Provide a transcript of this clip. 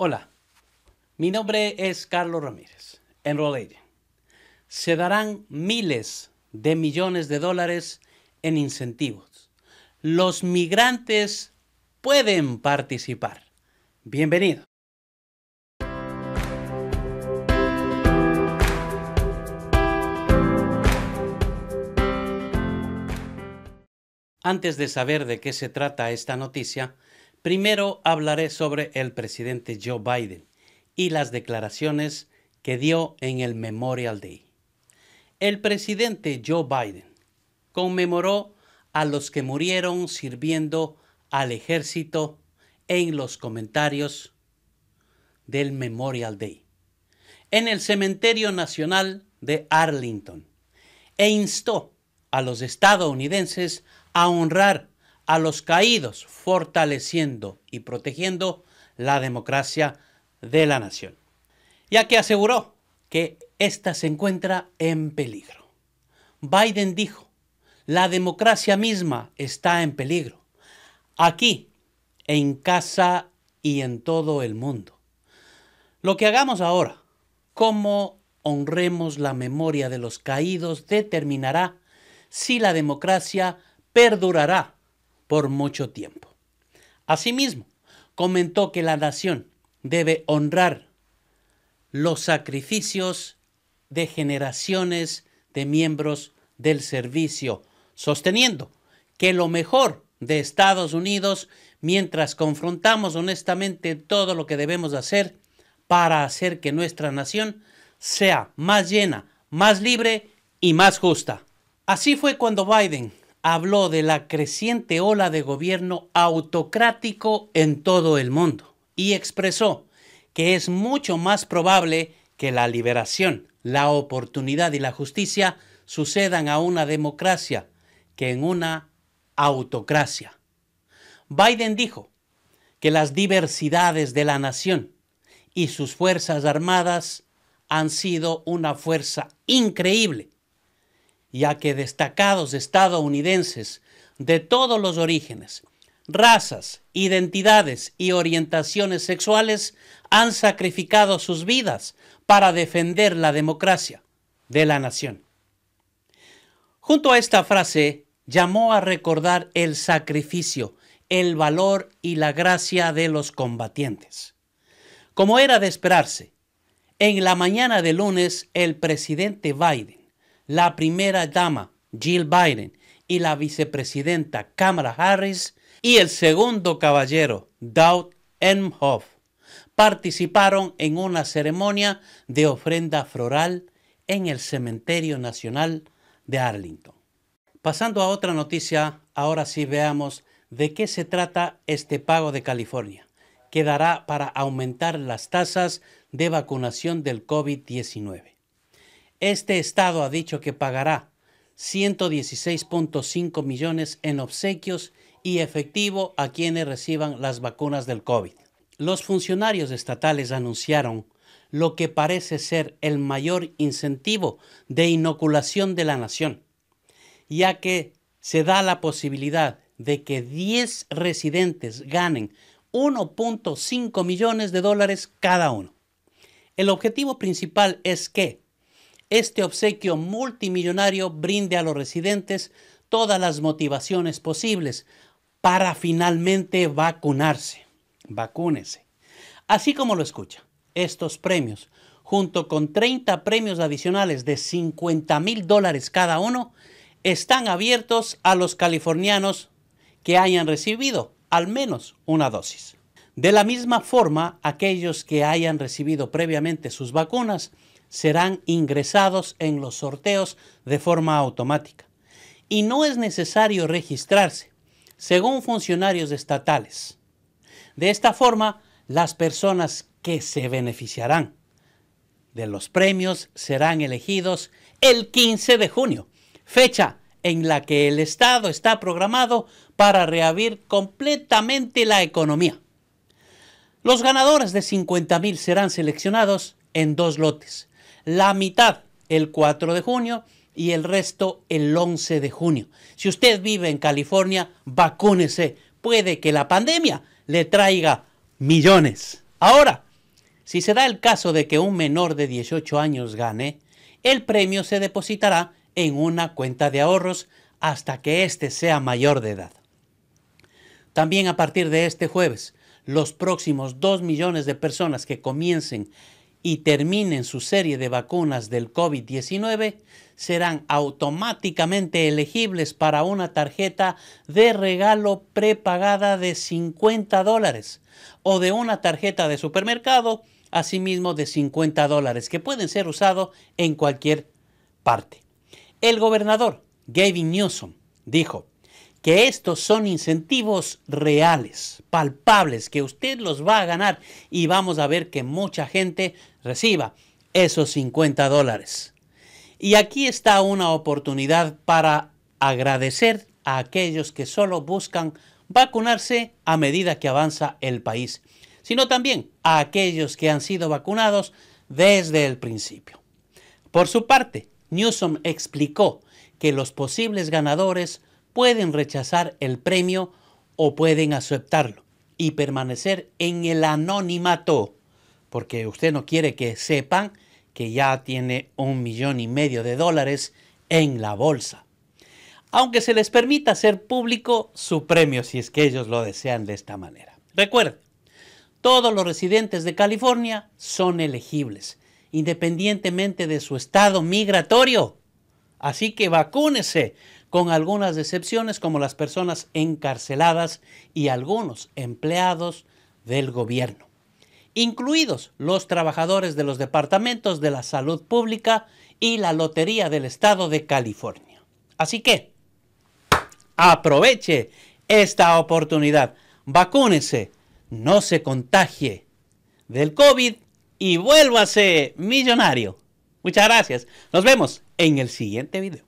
Hola, mi nombre es Carlos Ramírez, en Se darán miles de millones de dólares en incentivos. Los migrantes pueden participar. Bienvenido. Antes de saber de qué se trata esta noticia, Primero hablaré sobre el presidente Joe Biden y las declaraciones que dio en el Memorial Day. El presidente Joe Biden conmemoró a los que murieron sirviendo al ejército en los comentarios del Memorial Day en el Cementerio Nacional de Arlington e instó a los estadounidenses a honrar a los caídos, fortaleciendo y protegiendo la democracia de la nación, ya que aseguró que ésta se encuentra en peligro. Biden dijo, la democracia misma está en peligro, aquí, en casa y en todo el mundo. Lo que hagamos ahora, cómo honremos la memoria de los caídos, determinará si la democracia perdurará por mucho tiempo. Asimismo, comentó que la nación debe honrar los sacrificios de generaciones de miembros del servicio, sosteniendo que lo mejor de Estados Unidos, mientras confrontamos honestamente todo lo que debemos hacer para hacer que nuestra nación sea más llena, más libre y más justa. Así fue cuando Biden habló de la creciente ola de gobierno autocrático en todo el mundo y expresó que es mucho más probable que la liberación, la oportunidad y la justicia sucedan a una democracia que en una autocracia. Biden dijo que las diversidades de la nación y sus fuerzas armadas han sido una fuerza increíble ya que destacados estadounidenses de todos los orígenes, razas, identidades y orientaciones sexuales han sacrificado sus vidas para defender la democracia de la nación. Junto a esta frase, llamó a recordar el sacrificio, el valor y la gracia de los combatientes. Como era de esperarse, en la mañana de lunes el presidente Biden la primera dama Jill Biden y la vicepresidenta Kamala Harris y el segundo caballero M. Emhoff participaron en una ceremonia de ofrenda floral en el Cementerio Nacional de Arlington. Pasando a otra noticia, ahora sí veamos de qué se trata este pago de California, que dará para aumentar las tasas de vacunación del COVID-19. Este estado ha dicho que pagará 116.5 millones en obsequios y efectivo a quienes reciban las vacunas del COVID. Los funcionarios estatales anunciaron lo que parece ser el mayor incentivo de inoculación de la nación, ya que se da la posibilidad de que 10 residentes ganen 1.5 millones de dólares cada uno. El objetivo principal es que este obsequio multimillonario brinde a los residentes todas las motivaciones posibles para finalmente vacunarse. Vacúnese. Así como lo escucha, estos premios, junto con 30 premios adicionales de 50 mil dólares cada uno, están abiertos a los californianos que hayan recibido al menos una dosis. De la misma forma, aquellos que hayan recibido previamente sus vacunas serán ingresados en los sorteos de forma automática. Y no es necesario registrarse, según funcionarios estatales. De esta forma, las personas que se beneficiarán de los premios serán elegidos el 15 de junio, fecha en la que el Estado está programado para reabrir completamente la economía. Los ganadores de 50.000 serán seleccionados en dos lotes, la mitad el 4 de junio y el resto el 11 de junio. Si usted vive en California, vacúnese. Puede que la pandemia le traiga millones. Ahora, si se da el caso de que un menor de 18 años gane, el premio se depositará en una cuenta de ahorros hasta que éste sea mayor de edad. También a partir de este jueves, los próximos 2 millones de personas que comiencen y terminen su serie de vacunas del COVID-19 serán automáticamente elegibles para una tarjeta de regalo prepagada de 50 dólares o de una tarjeta de supermercado, asimismo de 50 dólares, que pueden ser usados en cualquier parte. El gobernador Gavin Newsom dijo, que estos son incentivos reales, palpables, que usted los va a ganar y vamos a ver que mucha gente reciba esos 50 dólares. Y aquí está una oportunidad para agradecer a aquellos que solo buscan vacunarse a medida que avanza el país, sino también a aquellos que han sido vacunados desde el principio. Por su parte, Newsom explicó que los posibles ganadores pueden rechazar el premio o pueden aceptarlo y permanecer en el anonimato, porque usted no quiere que sepan que ya tiene un millón y medio de dólares en la bolsa. Aunque se les permita hacer público su premio si es que ellos lo desean de esta manera. Recuerde, todos los residentes de California son elegibles, independientemente de su estado migratorio. Así que vacúnese, con algunas excepciones como las personas encarceladas y algunos empleados del gobierno, incluidos los trabajadores de los departamentos de la salud pública y la Lotería del Estado de California. Así que, aproveche esta oportunidad, vacúnese, no se contagie del COVID y vuélvase millonario. Muchas gracias. Nos vemos en el siguiente video.